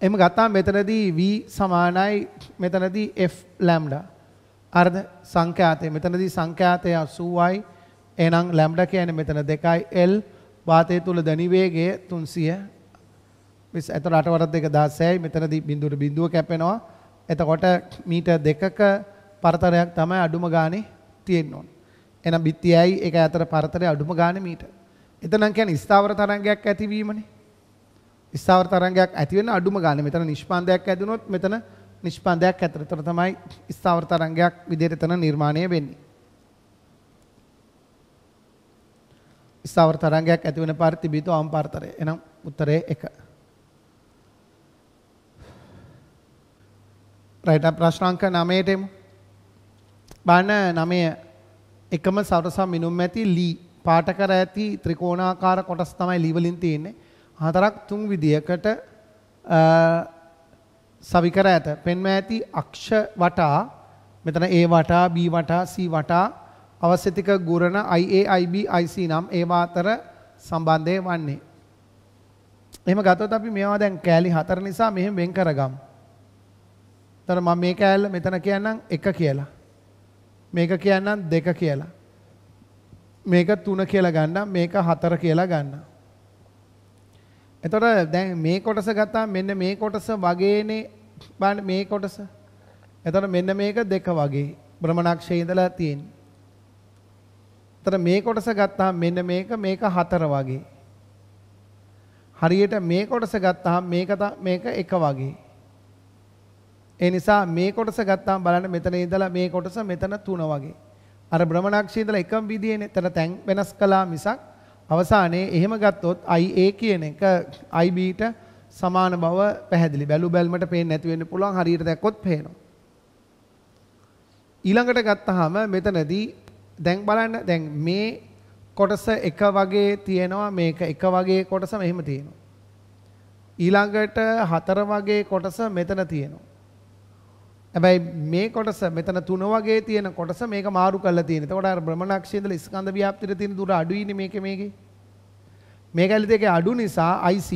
S1: එම ගත්තා මෙතනදී V සමානයි මෙතනදී F ලැම්ඩා. අර්ධ සංඛ්‍යාතය මෙතනදී සංඛ්‍යාතය 80යි. එහෙනම් ලැම්ඩා කියන්නේ මෙතන 2යි L වාතය තුල ධනිවේගය 300 විස් එතන රටවරත් දෙක 16යි මෙතනදී බිඳුවට බිඳුව කැපෙනවා. එතකොට මීටර් දෙකක පරතරයක් තමයි අඩුම ගානේ තියෙන්න ඕන. එහෙනම් බිත්තියයි ඒක අතර පරතරය අඩුම ගානේ මීටර්. එතනම් කියන්නේ ස්ථාවර තරංගයක් ඇතිවීමනේ. ස්ථාවර තරංගයක් ඇති වෙන අඩුම ගන්න. මෙතන නිෂ්පන්දයක් ඇදුනොත් මෙතන නිෂ්පන්දයක් ඇතර. ඒතර තමයි ස්ථාවර තරංගයක් විදිහට එතන නිර්මාණය වෙන්නේ. ස්ථාවර තරංගයක් ඇති වෙන පරිතිබිත ආම්පාරතරය. එනම් උත්තරය 1. රයිට් අප් ප්‍රශ්න අංක 9ට එමු. බණ 9 එකම සරසම් මිනුම් ඇති ලී පාට කර ඇති ත්‍රිකෝණාකාර කොටස් තමයි ලී වලින් තියෙන්නේ. හතරක් තුන් විදියකට සවිකර ඇත. පෙන්ව ඇති අක්ෂ වටා මෙතන A වටා B වටා C වටා අවශ්‍යතික ගුරණ IA IB IC නම් ඒවා අතර සම්බන්ධය වන්නේ. එහෙම ගත්තොත් අපි මේවා දැන් කෑලි හතර නිසා මෙහෙම වෙන් කරගමු. එතන මම මේ කෑල්ල මෙතන කියන්නම් 1 කියලා. මේක කියන්නම් 2 කියලා. මේක 3 කියලා ගන්නම් මේක 4 කියලා ගන්නම්. එතකොට දැන් මේ කොටස ගත්තා මෙන්න මේ කොටස වගේනේ බලන්න මේ කොටස. එතකොට මෙන්න මේක දෙක වගේ භ්‍රමණක්ෂයේ ඉඳලා තියෙන්නේ. එතකොට මේ කොටස ගත්තා මෙන්න මේක මේක හතර වගේ. හරියට මේ කොටස ගත්තා මේක මේක එක වගේ. ඒ නිසා මේ කොටස ගත්තාම බලන්න මෙතන ඉඳලා මේ කොටස මෙතන තුන වගේ. අර භ්‍රමණක්ෂයේ ඉඳලා එකම විදියෙනේ. එතන තැන් වෙනස් කළා මිසක් අවසානයේ එහෙම ගත්තොත් IA කියන එක IB-ට සමාන බව පැහැදිලි. බැලු බැල්මට පේන්නේ නැති වෙන්න පුළුවන්. හරියට දැක්කොත් පේනවා. ඊළඟට ගත්තාම මෙතනදී දැන් බලන්න දැන් මේ කොටස එක වගේ තියෙනවා මේක එක වගේ කොටස මෙහෙම තියෙනවා. ඊළඟට හතර වගේ කොටස මෙතන තියෙනවා. හැබැයි මේ කොටස මෙතන තුන වගේ තියෙන කොටස මේක මාරු කරලා තියෙන. එතකොට අර භ්‍රමණක්ෂයේ ඉඳලා ස්කන්ධ ව්‍යාප්තියට තියෙන දුර අඩුයිනේ මේකේ මේකේ. මේක ඇලිත එකේ අඩු නිසා IC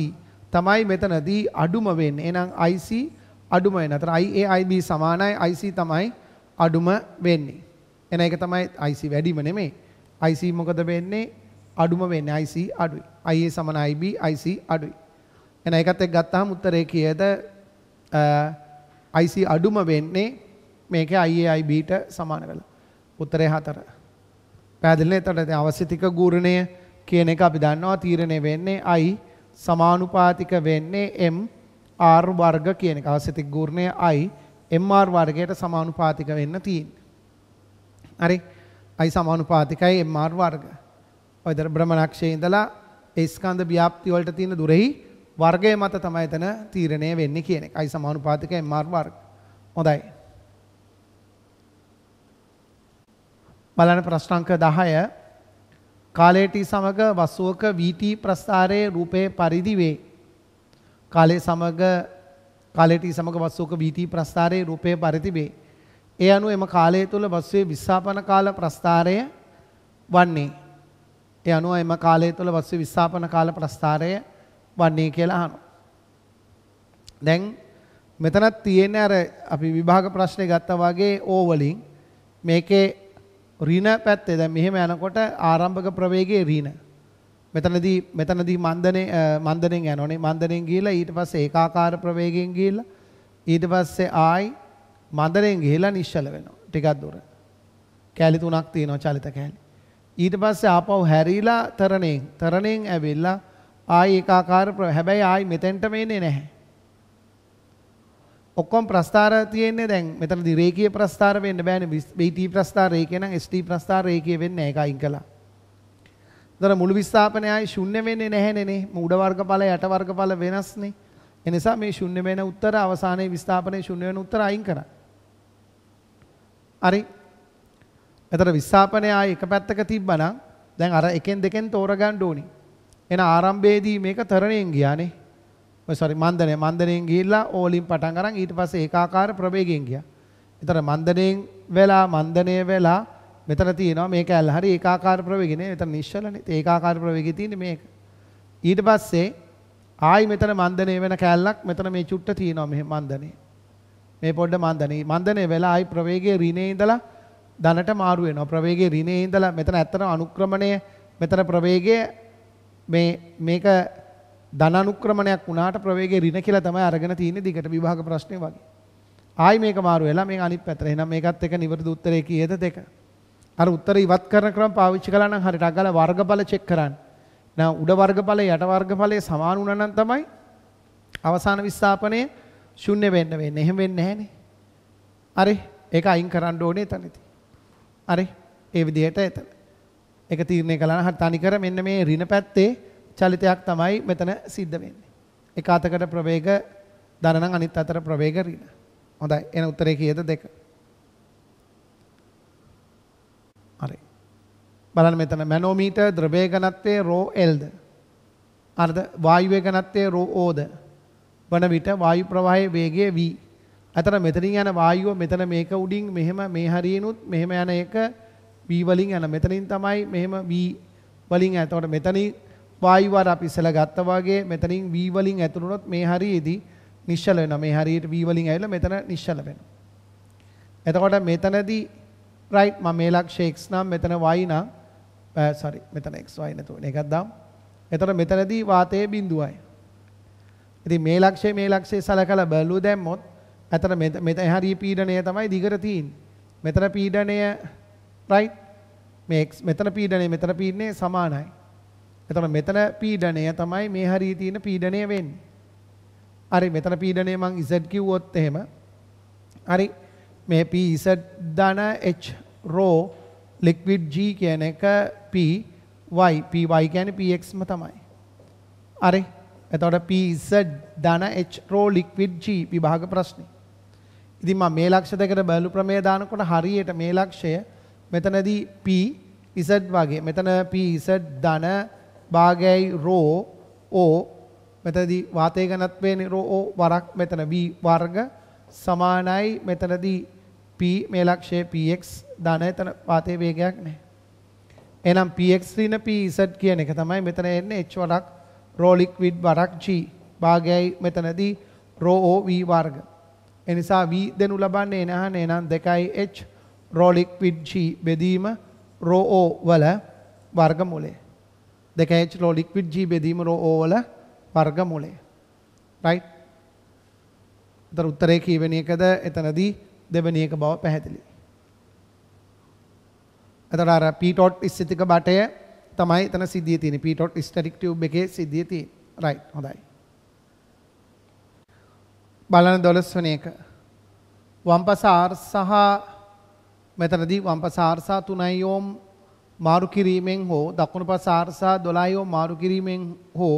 S1: තමයි මෙතනදී අඩුම වෙන්නේ. එහෙනම් IC අඩුම වෙන. අතන IA IB සමානයි IC තමයි අඩුම වෙන්නේ. එන එක තමයි IC වැඩිම නෙමෙයි. IC මොකද වෙන්නේ? අඩුම වෙන්නේ IC අඩුයි. IA සමාන IB IC අඩුයි. එන එකත් එක්ක ගත්තාම උත්තරේ කීයද? අ IC අඩුම වෙන්නේ මේක IAIB-ට සමාන වෙලා. උත්තරේ 4. පැහැදිලිනේ? එතකොට අවශ්‍යතික ගුණණය කියන එක අපි දන්නවා තීරණය වෙන්නේ I සමානුපාතික වෙන්නේ M R වර්ග කියන එක. අවශ්‍යතික ගුණණය I M R වර්ගයට සමානුපාතික වෙන්න තියෙන්නේ. හරි. I සමානුපාතිකයි M R වර්ග. ඔයතර බ්‍රහ්මණක්ෂයේ ඉඳලා ඒ ස්කන්ධ ව්‍යාප්තිය වලට තියෙන දුරෙහි වර්ගය මත තමයි එතන තීරණය වෙන්නේ කියන එකයි සමානුපාතික MR වර්ග. හොඳයි. බලන්න ප්‍රශ්න අංක 10 කාලයට සමග වස්තුවක VT ප්‍රස්ථාරයේ රූපයේ පරිදි වේ. කාලයේ සමග කාලයට සමග වස්තුවක VT ප්‍රස්ථාරයේ රූපයේ පරිදි වේ. ඒ අනුව එම කාලය තුල වස්තුවේ විස්ථාපන කාල ප්‍රස්ථාරය වන්නේ. ඒ අනුව එම කාලය තුල වස්තුවේ විස්ථාපන කාල ප්‍රස්ථාරය වන්නේ කියලා අහනවා. දැන් මෙතනත් තියෙන්නේ අර අපි විභාග ප්‍රශ්නේ ගත්තා වගේ ඕ වලින් මේකේ ඍණ පැත්තේ දැන් මෙහෙම යනකොට ආරම්භක ප්‍රවේගයේ ඍණ. මෙතනදී මෙතනදී මන්දනේ මන්දනෙන් යනෝනේ මන්දනෙන් ගිහිලා ඊට පස්සේ ඒකාකාර ප්‍රවේගයෙන් ගිහිලා ඊට පස්සේ ආයි මන්දනෙන් ගිහිලා නිශ්චල වෙනවා ටිකක් දුර. කැලි තුනක් තියෙනවා චලිත කැලි. ඊට පස්සේ ආපහු හැරිලා තරණයෙන් තරණයෙන් ඇවිල්ලා ආයි ඒකාකාර හැබැයි ආයි මෙතෙන්ටම එන්නේ නැහැ. ඔක්කොම ප්‍රස්ථාර තියෙන්නේ දැන් මෙතනදි රේඛීය ප්‍රස්ථාර වෙන්න බෑනේ BT ප්‍රස්ථාර රේඛය නම් ST ප්‍රස්ථාර රේඛය වෙන්නේ ඒක අයින් කළා. දර මුළු විස්ථාපනයයි ශුන්‍ය වෙන්නේ නැහැනේ නේ. උඩ වර්ගඵල යට වර්ගඵල වෙනස්නේ. ඒ නිසා මේ ශුන්‍ය වෙන උත්තර අවසානයේ විස්ථාපනයේ ශුන්‍ය වෙන උත්තර අයින් කරා. හරි. එතන විස්ථාපනය ආයි එක පැත්තක තිබ්බනම් දැන් අර එකෙන් දෙකෙන් තෝරගන්න ඕනේ. එන ආරම්භයේදී මේක තරණයෙන් ගියානේ. ඔය සෝරි මන්දනේ මන්දනෙන් ගිහිල්ලා ඕලින් පටන් අරන් ඊට පස්සේ ඒකාකාර ප්‍රවේගයෙන් ගියා. ඒතර මන්දනෙන් වෙලා මන්දනේ වෙලා මෙතන තියෙනවා මේක ඇල් හරි ඒකාකාර ප්‍රවේගනේ. මෙතන නිශ්චලනේ. ඒකාකාර ප්‍රවේගය තියෙන්නේ මේක. ඊට පස්සේ ආයි මෙතන මන්දනේ වෙන කැලලක් මෙතන මේ චුට්ට තියෙනවා මෙහෙ මන්දනේ. මේ පොඩ්ඩ මන්දනේ. මන්දනේ වෙලා ආයි ප්‍රවේගයේ ඍණේ ඉඳලා දනට මාරු වෙනවා. ප්‍රවේගයේ ඍණේ ඉඳලා මෙතන ඇත්තටම අනුක්‍රමණය මෙතන ප්‍රවේගයේ මේ මේක ධනානුක්‍රමණයක් වුණාට ප්‍රවේගය ඍණ කියලා තමයි අරගෙන තියෙන්නේ දිගට විභාග ප්‍රශ්නේ වගේ. ආයි මේක මාරු වෙලා මේ අනිත් පැත්තට. එහෙනම් මේකත් එක නිවැරදි උත්තරේ කීයද දෙක. අර උත්තර ඉවත් කරන ක්‍රම පාවිච්චි කළා නම් හරියට අගල වර්ගඵල චෙක් කරන්න. නැහ උඩ වර්ගඵල යට වර්ගඵලයේ සමාන වුණා නම් තමයි අවසාන විස්ථාපනයේ ශුන්‍ය වෙන්න වෙන්නේ. එහෙම වෙන්නේ නැහනේ. හරි. ඒක අයින් කරන්න ඕනේ එතනදී. හරි. ඒ විදිහට එතන. ඒක තීරණය කළා නම් තනිකර මෙන්න මේ ඍණ පැත්තේ චලිතයක් තමයි මෙතන සිද්ධ වෙන්නේ. එක අතකට ප්‍රවේග ධන නම් අනිත් අතට ප්‍රවේග ඍණ. හොඳයි. එන උත්තරේ කීයද දෙක. හරි. බලන්න මෙතන මැනෝමීටර් ද්‍රවයේ ඝනත්වයේ ρ L ද. අර්ධ වායුවේ ඝනත්වයේ ρ O ද. වන විට වායු ප්‍රවාහයේ වේගය v. අතන මෙතනින් යන වායුව මෙතන මේක උඩින් මෙහෙම මේ හරියනොත් මෙහෙම යන එක V වලින් යන මෙතනින් තමයි මෙහෙම V වලින් යන. එතකොට මෙතනින් වායු වාර අපි ඉස්සලා ගත්තා වගේ මෙතනින් V වලින් ඇතුළු වුණොත් මේ හරියේදී නිශ්චල වෙනවා. මේ හරියට V වලින් ඇවිල්ලා මෙතන නිශ්චල වෙනවා. එතකොට මෙතනදී right මම මේ ලක්ෂය x නම් මෙතන y නම් sorry මෙතන x y නැතුව මේකක් දාමු. එතකොට මෙතනදී වාතයේ බිඳුවයි. ඉතින් මේ ලක්ෂය මේ ලක්ෂය සලකලා බැලුව දැම්මොත් අතන මෙතන හරිය පීඩණය තමයි දිගට තියෙන්නේ. මෙතන පීඩණය right මේ මෙතන පීඩනය මෙතන පීඩනය සමානයි එතකොට මෙතන පීඩනය තමයි මේ හරිය තියෙන පීඩනය වෙන්නේ හරි මෙතන පීඩනය මං z කිව්වොත් එහෙම හරි මේ p z ධන h rho liquid g කියන එක p y p y කියන්නේ px ම තමයි හරි එතකොට p z ධන h rho liquid g විභාග ප්‍රශ්නේ ඉතින් මම මේ ලක්ෂ දෙකට බැලු ප්‍රමේය දානකොට හරියට මේ ලක්ෂය 0.5 මෙතනදී P Z වගේ මෙතන P Z ධන භාගයයි රෝ O මෙතනදී වාතය ගණත් වෙන්නේ රෝ O වරක් මෙතන B වර්ග සමානයි මෙතනදී P මේ ලක්ෂය PX ධන එතන වාතයේ වේගයක් නැහැ. එහෙනම් PX ඍණ PZ කියන එක තමයි මෙතන එන්නේ H වරක් රෝ ලික්විඩ් වරක් G භාගයයි මෙතනදී රෝ O V වර්ග. එනිසා V දෙනු ලබන්නේ නැහැ එහෙනම් 2H රෝ ලික්විඩ් G බෙදීම රෝ O වල වර්ගමූලය. 2H රෝ ලික්විඩ් G බෙදීම රෝ O වල වර්ගමූලය. right? ඒතර උත්තරේ කීවෙනි එකද එතනදී දෙවෙනි එක බව පැහැදිලි. එතන අර P.dot ස්ථිතික බටය තමයි එතන සිද්ධිය තියෙන්නේ. P.dot static tube එකේ සිද්ධිය තියෙන්නේ. right. හොඳයි. බලන 12 වෙනි එක. වම්පස R සහ මෙතනදී වම්පස ආර්සා 3යි ඕම් මාරු කිරීමෙන් හෝ දකුණු පස ආර්සා 12 ඕම් මාරු කිරීමෙන් හෝ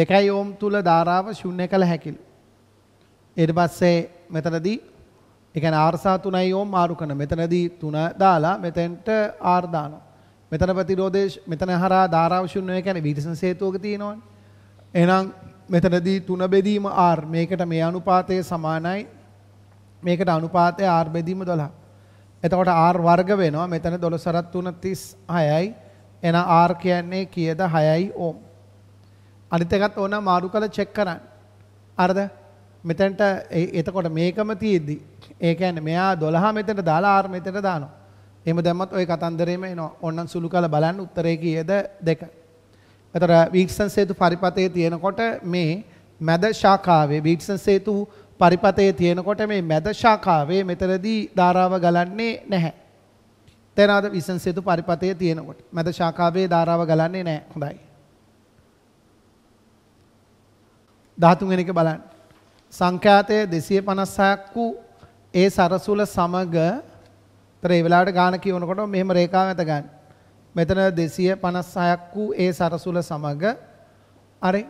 S1: 2යි ඕම් තුල ධාරාව ශුන්‍ය කළ හැකියි. ඊට පස්සේ මෙතනදී ඒ කියන්නේ ආර්සා 3යි ඕම් මාරු කරන මෙතනදී 3 දාලා මෙතෙන්ට ආර් දානවා. මෙතන ප්‍රතිරෝධයේ මෙතන හරහා ධාරාව ශුන්‍ය වෙන කියන්නේ විදසන හේතුවක තියෙනවනේ. එහෙනම් මෙතනදී 3 බෙදීම R මේකට මේ අනුපාතය සමානයි මේකට අනුපාතය R බෙදීම 12. එතකොට R වර්ග වෙනවා. මෙතන 12 3 36යි. එන R කියන්නේ කීයද? 6යි ohm. අනිත් එකත් ඕන මාරු කළ චෙක් කරන්න. අරද? මෙතනට එතකොට මේකම තියෙද්දි ඒ කියන්නේ මෙයා 12 මෙතනට දාලා R මෙතනට දානවා. එහෙම දැම්මත් ওই කතන්දරේම එනවා. ඕන්නම් සුළු කරලා බලන්න උත්තරේ කීයද? 2. එතකොට වීක්සන් සේතු පරිපතේ තියෙනකොට මේ මැද ශාඛාවේ වීක්සන් සේතු 2 පරිපතයේ තියෙනකොට මේ මැද ශාඛාවේ මෙතනදී ධාරාව ගලන්නේ නැහැ. තේරෙනවද විසංසේතු පරිපතයේ තියෙනකොට මැද ශාඛාවේ ධාරාව ගලන්නේ නැහැ. හොඳයි. 13 වෙනි එක බලන්න. සංඛ්‍යාතය 256ක් වූ ඒ සරසුල සමග තර ඒ වෙලාවට ගාන කියනකොට මෙහෙම රේඛාව ඇත ගන්න. මෙතන 256ක් වූ ඒ සරසුල සමග අරේ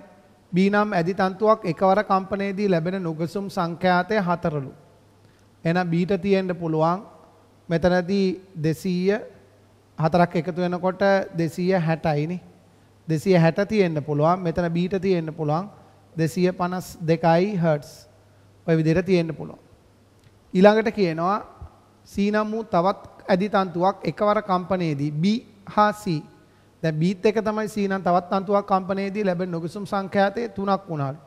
S1: B නම් ඇදි තන්තුවක් එකවර කම්පනයේදී ලැබෙන නුගසුම් සංඛ්‍යාතය හතරලු. එහෙනම් Bට තියෙන්න පුළුවන් මෙතනදී 200 හතරක් එකතු වෙනකොට 260යි නේ. 260 තියෙන්න පුළුවන්. මෙතන Bට තියෙන්න පුළුවන් 252යි Hz. ඔය විදිහට තියෙන්න පුළුවන්. ඊළඟට කියනවා C නම් වූ තවත් ඇදි තන්තුවක් එකවර කම්පනයේදී B හා C දැන් බීත් එක තමයි සීනන් තවත් තන්තුවක් කම්පනයේදී ලැබෙන නොගසුම් සංඛ්‍යාතයේ 3ක් වුණාලු.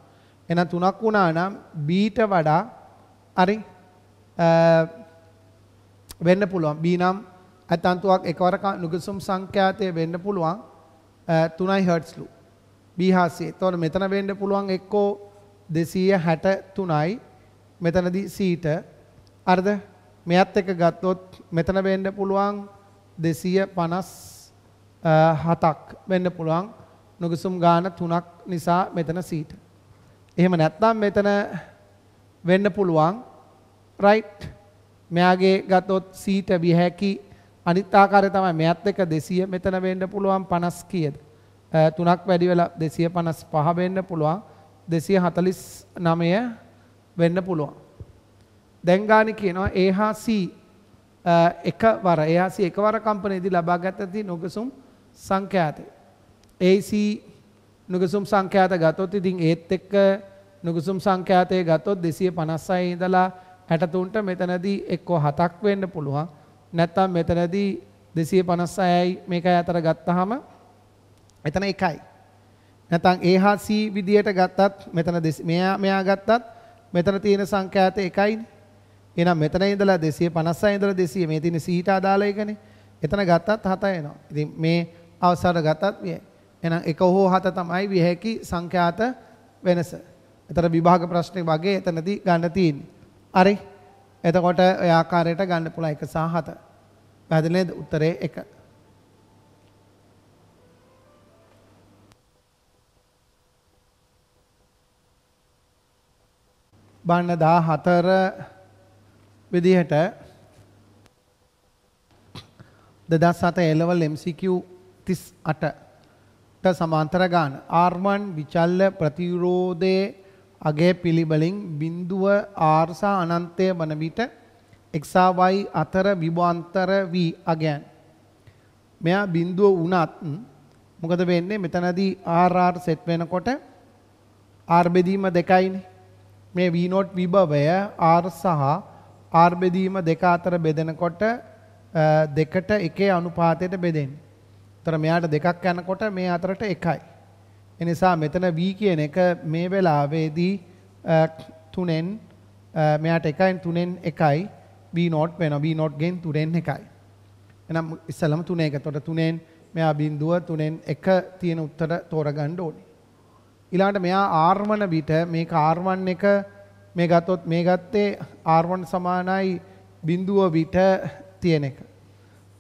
S1: එහෙනම් 3ක් වුණා නම් බීට වඩා හරි වෙන්න පුළුවන්. බී නම් අතන්තුවක් එකවර නොගසුම් සංඛ්‍යාතයේ වෙන්න පුළුවන් 3යි හර්ට්ස්ලු. බී හාසිය. එතකොට මෙතන වෙන්න පුළුවන් එක්කෝ 263යි මෙතනදී සීට අරද මෙයත් එක ගත්තොත් මෙතන වෙන්න පුළුවන් 250 හතක් වෙන්න පුළුවන් නොගසුම් ගාන තුනක් නිසා මෙතන සීට. එහෙම නැත්නම් මෙතන වෙන්න පුළුවන් රයිට් මෙයාගේ ගත්තොත් සීට විය හැකි අනිත් ආකාරය තමයි මෙයත් එක 200 මෙතන වෙන්න පුළුවන් 50 කීයද? තුනක් වැඩි වෙලා 255 වෙන්න පුළුවන් 249 වෙන්න පුළුවන්. දැන් ගානි කියනවා A හා C එකවර A හා C එකවර කම්පණයේදී ලබාගත ඇති නොගසුම් 0.5 සංඛ්‍යාතය. AC නුගසුම් සංඛ්‍යාත ගත්තොත් ඉතින් ඒත් එක්ක නුගසුම් සංඛ්‍යාතය ගත්තොත් 256 ඉඳලා 63ට මෙතනදී එක්කෝ 7ක් වෙන්න පුළුවන්. නැත්නම් මෙතනදී 256යි මේකයි අතර ගත්තාම එතන එකයි. නැත්නම් A හා C විදියට ගත්තත් මෙතන මෙයා මෙයා ගත්තත් මෙතන තියෙන සංඛ්‍යාත එකයි. එහෙනම් මෙතන ඉඳලා 256 ඉඳලා 200 මේ තියෙන C ට අදාළ එකනේ. එතන ගත්තත් 7 එනවා. ඉතින් මේ අවසාර ගතත් විය. එහෙනම් 1 හෝ 7 තමයි විය හැකි සංඛ්‍යාත වෙනස. එතන විභාග ප්‍රශ්නේ වගේ එතනදී ගන්න තියෙන්නේ. හරි. එතකොට ඔය ආකාරයට ගන්න පුළුවන් 1 සහ 7. පැහැදිලි නේද? උත්තරේ 1. බන්න 14 විදිහට 2007 A level MCQ 38ට සමාන්තර ගාන ආර්මන් විචල්්‍ය ප්‍රතිවිරෝධයේ අගේ පිළිබලින් බිඳුව ආර්සා අනන්තය වන විට එක්සාවයි අතර විභාන්තර වී අගයන් මෙයා බිඳුව වුණත් මොකද වෙන්නේ මෙතනදී RR සෙට් වෙනකොට R බෙදීම දෙකයිනේ මේ V0 විභවය R සහ R බෙදීම දෙක අතර බෙදෙනකොට දෙකට එකේ අනුපාතයට බෙදෙන්නේ තොර මෙයාට දෙකක් යනකොට මේ අතරට එකයි. එනිසා මෙතන V කියන එක මේ වෙලාවේදී තුනෙන් මෙයාට එකයින් තුනෙන් එකයි B නෝට් වෙනවා. B නෝට් ගෙන් තුනෙන් එකයි. එනම් ඉස්සලම තුන එක. එතකොට තුනෙන් මෙයා බිඳුව තුනෙන් එක තියෙන උත්තර තෝරගන්න ඕනේ. ඊළඟට මෙයා R1 විට මේ R1 එක මේ ගත්තොත් මේ ගත්තේ R1 සමානයි බිඳුව විට තියෙන එක.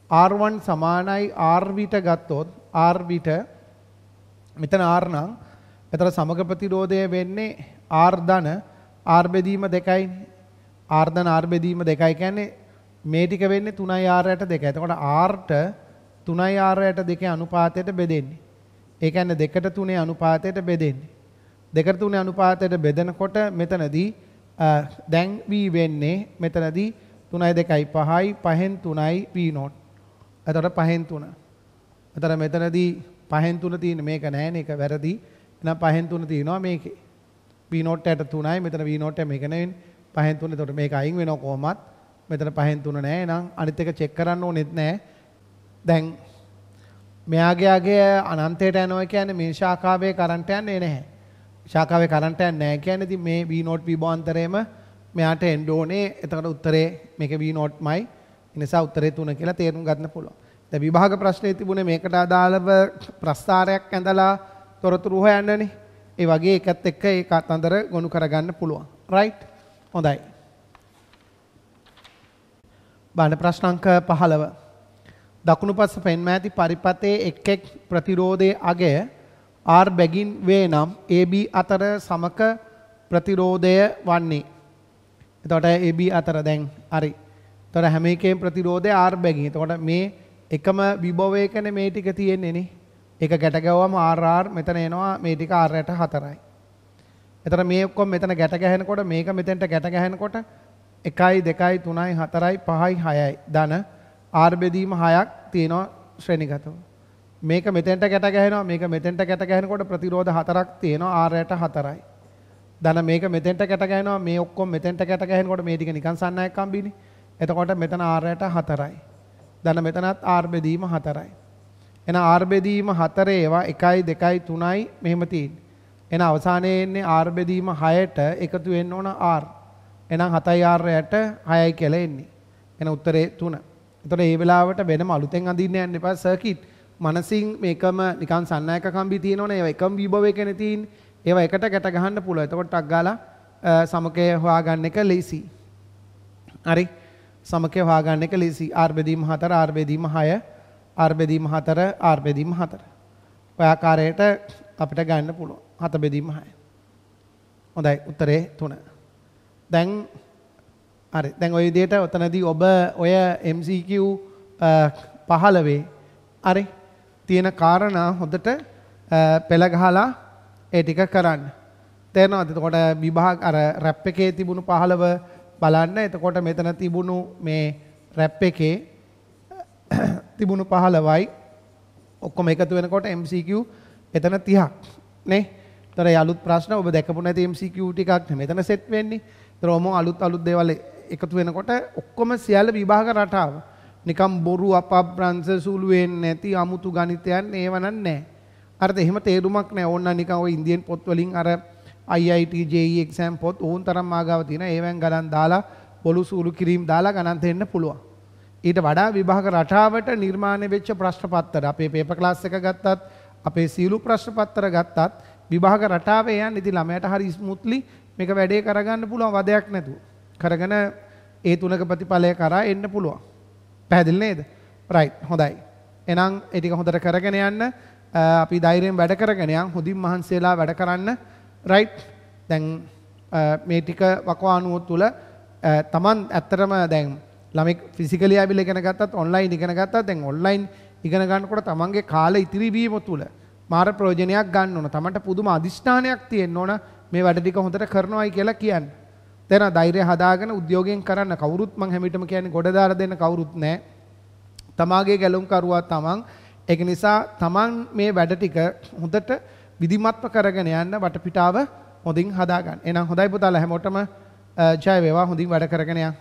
S1: R1 සමානයි R විට ගත්තොත් R විට මෙතන R නම් එතන සමග ප්‍රතිරෝධය වෙන්නේ R ධන R බෙදීම 2යි R ධන R බෙදීම 2යි කියන්නේ මේ ටික වෙන්නේ 3යි R යට 2යි. එතකොට R ට 3යි R යට 2 අනුපාතයට බෙදෙන්නේ. ඒ කියන්නේ 2ට 3 අනුපාතයට බෙදෙන්නේ. 2ට 3 අනුපාතයට බෙදනකොට මෙතනදී දැන් V වෙන්නේ මෙතනදී 3යි 2යි 5යි 5න් 3යි V නෝට්. එතකොට පහෙන් තුන. එතකොට මෙතනදී පහෙන් තුන තියෙන මේක නැහැ එක වැරදි. එහෙනම් පහෙන් තුන තියෙනවා මේකේ. B note එකට 3යි මෙතන V note එක මේක නෙවෙයි. පහෙන් තුන. එතකොට මේක අයින් වෙනවා කොහොමත්. මෙතන පහෙන් තුන නැහැ. එහෙනම් අනිත් එක චෙක් කරන්න ඕනෙත් නැහැ. දැන් මෙයාගේ අගේ අනන්තයට යනවා කියන්නේ මේ ශාඛාවේ කරන්ට් යන්නේ නැහැ. ශාඛාවේ කරන්ට් යන්නේ නැහැ කියන්නේ ඉතින් මේ V note V බාන්තරේම මෙයාට එන්න ඕනේ. එතකොට උත්තරේ මේක V note මයි එනිසා උත්තරේ 3 කියලා තේරුම් ගන්න පුළුවන්. දැන් විභාග ප්‍රශ්නේ තිබුණේ මේකට අදාළව ප්‍රස්ථාරයක් ඇඳලා තොරතුරු හොයන්නනේ. ඒ වගේ එකත් එක්ක ඒ කතන්දර ගොනු කරගන්න පුළුවන්. රයිට්? හොඳයි. බාන ප්‍රශ්න අංක 15. දකුණුපස පෙන්ම ඇති පරිපතේ එක් එක් ප්‍රතිරෝධයේ අගය R බැගින් වේ නම් AB අතර සමක ප්‍රතිරෝධය වන්නේ. එතකොට AB අතර දැන් හරි තොර හැම එකේම ප්‍රතිරෝධය R බැගින්. එතකොට මේ එකම විභවයකනේ මේ ටික තියෙන්නේ නේ. ඒක ගැට ගැවුවම RR මෙතන එනවා මේ ටික R යට 4යි. එතන මේ ඔක්කොම මෙතන ගැට ගැහෙනකොට මේක මෙතෙන්ට ගැට ගැහෙනකොට 1යි 2යි 3යි 4යි 5යි 6යි ධන R බෙදීම 6ක් තියෙනවා ශ්‍රේණිගතව. මේක මෙතෙන්ට ගැට ගැහෙනවා මේක මෙතෙන්ට ගැට ගැහෙනකොට ප්‍රතිරෝධ 4ක් තියෙනවා R යට 4යි. ධන මේක මෙතෙන්ට ගැට ගැහෙනවා මේ ඔක්කොම මෙතෙන්ට ගැට ගැහෙනකොට මේ ටික නිකන් සන්නයක් කම්බිනේ. එතකොට මෙතන ආරයට හතරයි. දන මෙතනත් ආර්බෙදීම හතරයි. එන ආර්බෙදීම හතරේ ඒවා එකයි දෙකයි තුනයි මෙහෙම තියෙන්නේ. එන අවසානයේ එන්නේ ආර්බෙදීම හයට එකතු වෙන්න ඕන ආර්. එහෙනම් හතයි ආරයට හයයි කියලා එන්නේ. එන උත්තරේ තුන. එතකොට මේ වෙලාවට වෙනම අලුතෙන් අඳින්න යන්න එපා සර්කිට්. මනසින් මේකම නිකන් සන්නායක කම්බි තියෙනවනේ ඒවා එකම විභවයකනේ තියෙන්නේ. ඒවා එකට ගැට ගහන්න පුළුවන්. එතකොට ටක් ගාලා සමකය හොයාගන්න එක ලේසි. හරි. සමකය හොයාගන්න එක ලේසි. r බෙදීම 4 r බෙදීම 6 r බෙදීම 4 r බෙදීම 4. ඔය ආකාරයට අපිට ගන්න පුළුවන්. 7 බෙදීම 6. හොඳයි උත්තරේ 3. දැන් හරි දැන් ওই විදිහට ඔතනදී ඔබ ඔය MCQ 15 හරි තියෙන කාරණා හොඳට පෙළ ගහලා ඒ ටික කරන්න. තේරෙනවද? එතකොට විභාග අර රැප් එකේ තිබුණු 15 බලන්න එතකොට මෙතන තිබුණු මේ රැප් එකේ [CLEARS THROAT] තිබුණු පහළවයි ඔක්කොම එකතු වෙනකොට MCQ එතන 30ක් නේ. ඒතර ඒ අලුත් ප්‍රශ්න ඔබ දැකපු නැති MCQ ටිකක් මෙතන සෙට් වෙන්නේ. ඒතර ඔම අලුත් අලුත් දේවල් එකතු වෙනකොට ඔක්කොම සියල්ල විභාග රටාව නිකම් බොරු අපබ්‍රංශ සුළු වෙන්නේ නැති අමුතු ගණිතයන් ඒව නෑ. අරද එහෙම තේරුමක් නෑ ඕන්න නිකන් ওই ඉන්දියන් පොත් වලින් අර IIT JEE exam පොත් ඕන් තරම් මාගාව තියෙන ඒවෙන් ගණන් දාලා පොළු සූරු කිරීම දාලා ගණන් දෙන්න පුළුවන්. ඊට වඩා විභාග රටාවට නිර්මාණය වෙච්ච ප්‍රශ්න පත්‍ර අපේ පේපර් ක්ලාස් එක ගත්තත් අපේ සියලු ප්‍රශ්න පත්‍ර ගත්තත් විභාග රටාවේ යන්නේ ඉතින් ළමයට හරි ස්මුත්ලි මේක වැඩේ කරගන්න පුළුවන් වදයක් නැතුව. කරගෙන ඒ තුනක ප්‍රතිඵලය කරා එන්න පුළුවන්. පැහැදිලි නේද? රයිට් හොඳයි. එහෙනම් ඒ ටික හොඳට කරගෙන යන්න අපි ධෛර්යයෙන් වැඩ කරගෙන යන් හොඳින් මහන්සියලා වැඩ කරන්න රයිට් දැන් uh, මේ ටික වකවානුව තුළ තමන් uh, ඇත්තරම දැන් ළමෙක් ෆිසිකලි ඇබිල ඉගෙන ගත්තත් ඔන්ලයින් ඉගෙන ගත්තත් දැන් ඔන්ලයින් ඉගෙන ගන්නකොට තමන්ගේ කාලය ඉතිරි වීම තුළ මාර ප්‍රයෝජනයක් ගන්න ඕන. තමන්ට පුදුම අදිෂ්ඨානයක් තියෙන්න ඕන මේ වැඩ ටික හොඳට කරනවායි කියලා කියන්න. දැන් ධෛර්යය හදාගෙන උද්‍යෝගයෙන් කරන්න කවුරුත් මං හැමිටම කියන්නේ ගොඩ දාලා දෙන්න කවුරුත් නැහැ. තමාගේ ගැලුම් කරුවා තමන්. ඒක නිසා තමන් මේ වැඩ ටික හොඳට විධිමත්ව කරගෙන යන්න වටපිටාව හොඳින් හදාගන්න. එහෙනම් හොඳයි පුතාලා හැමෝටම ජය වේවා හොඳින් වැඩ කරගෙන යන්න.